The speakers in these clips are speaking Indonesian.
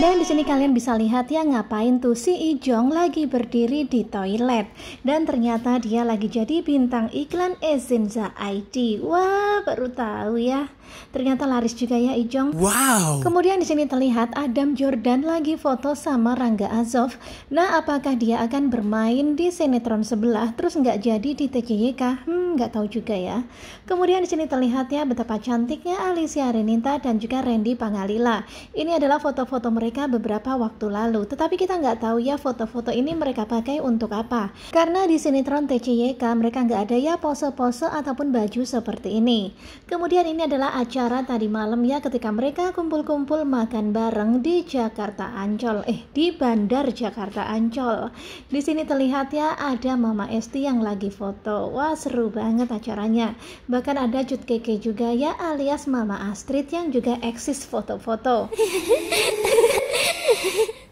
Dan di sini kalian bisa lihat ya ngapain tuh si Ijong lagi berdiri di toilet. Dan ternyata dia lagi jadi bintang iklan Essenza ID. Wah, baru tahu ya. Ternyata laris juga ya Ijong. Wow. Kemudian di sini terlihat Adam Jordan lagi foto sama Rangga Azov. Nah, apakah dia akan bermain di sinetron sebelah terus nggak jadi di TJYK? Hmm, nggak tahu juga ya. Kemudian di sini terlihat ya betapa cantiknya Alicia Reninta dan juga Randy Pangalila. Ini adalah foto-foto mereka beberapa waktu lalu. Tetapi kita nggak tahu ya foto-foto ini mereka pakai untuk apa. Karena di sinetron TCYK mereka nggak ada ya pose-pose ataupun baju seperti ini. Kemudian ini adalah acara tadi malam ya ketika mereka kumpul-kumpul makan bareng di Jakarta Ancol. Eh, di Bandar Jakarta Ancol. Di sini terlihat ya ada Mama Esti yang lagi foto. Wah, seru banget banget acaranya. Bahkan ada Cut Keke juga ya alias Mama Astrid yang juga eksis foto-foto.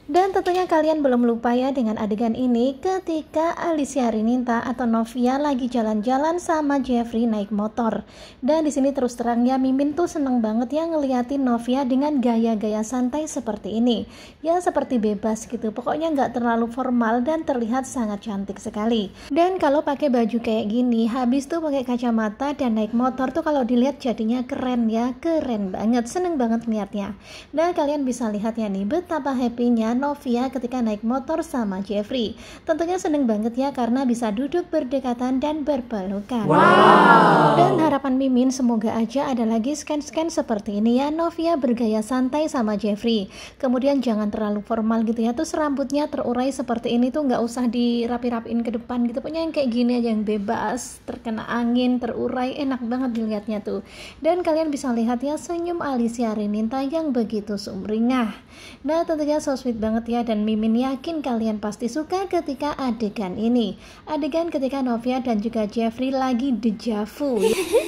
Dan tentunya kalian belum lupa ya dengan adegan ini ketika Alicia Rininta atau Novia lagi jalan-jalan sama Jeffrey naik motor. Dan di sini terus terang ya Mimin tuh seneng banget ya ngeliatin Novia dengan gaya-gaya santai seperti ini. Ya seperti bebas gitu, pokoknya nggak terlalu formal dan terlihat sangat cantik sekali. Dan kalau pakai baju kayak gini, habis tuh pakai kacamata dan naik motor tuh kalau dilihat jadinya keren ya, keren banget, seneng banget niatnya. Nah kalian bisa lihat ya nih betapa happynya. Novia ketika naik motor sama Jeffrey. Tentunya seneng banget ya karena bisa duduk berdekatan dan berpelukan. Wow. Dan harapan Mimin semoga aja ada lagi scan-scan seperti ini ya Novia bergaya santai sama Jeffrey. Kemudian jangan terlalu formal gitu ya. Terus rambutnya terurai seperti ini tuh nggak usah dirapi-rapiin ke depan gitu. Pokoknya yang kayak gini aja yang bebas, terkena angin, terurai, enak banget dilihatnya tuh. Dan kalian bisa lihat ya senyum Alicia Rininta yang begitu sumringah. Nah tentunya so sweet banget banget ya dan Mimin yakin kalian pasti suka ketika adegan ini. Adegan ketika Novia dan juga Jeffrey lagi dejavu.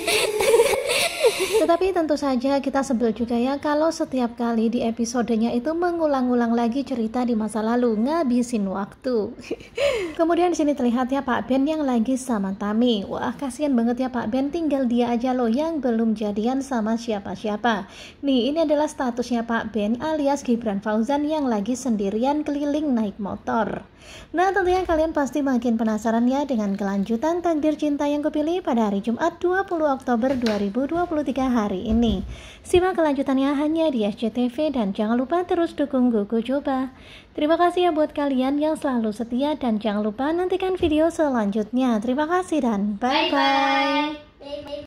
Tetapi tentu saja kita sebel juga ya kalau setiap kali di episodenya itu mengulang-ulang lagi cerita di masa lalu, ngabisin waktu. Kemudian di sini terlihat ya Pak Ben yang lagi sama Tami. Wah, kasihan banget ya Pak Ben, tinggal dia aja loh yang belum jadian sama siapa-siapa. Nih, ini adalah statusnya Pak Ben alias Gibran Fauzan yang lagi sendirian keliling naik motor. Nah, tentunya kalian pasti makin penasaran ya dengan kelanjutan takdir cinta yang kupilih pada hari Jumat 20 Oktober 2023 pada hari ini. Simak kelanjutannya hanya di SCTV dan jangan lupa terus dukung Gogo Coba. Terima kasih ya buat kalian yang selalu setia dan jangan lupa nantikan video selanjutnya. Terima kasih dan bye-bye.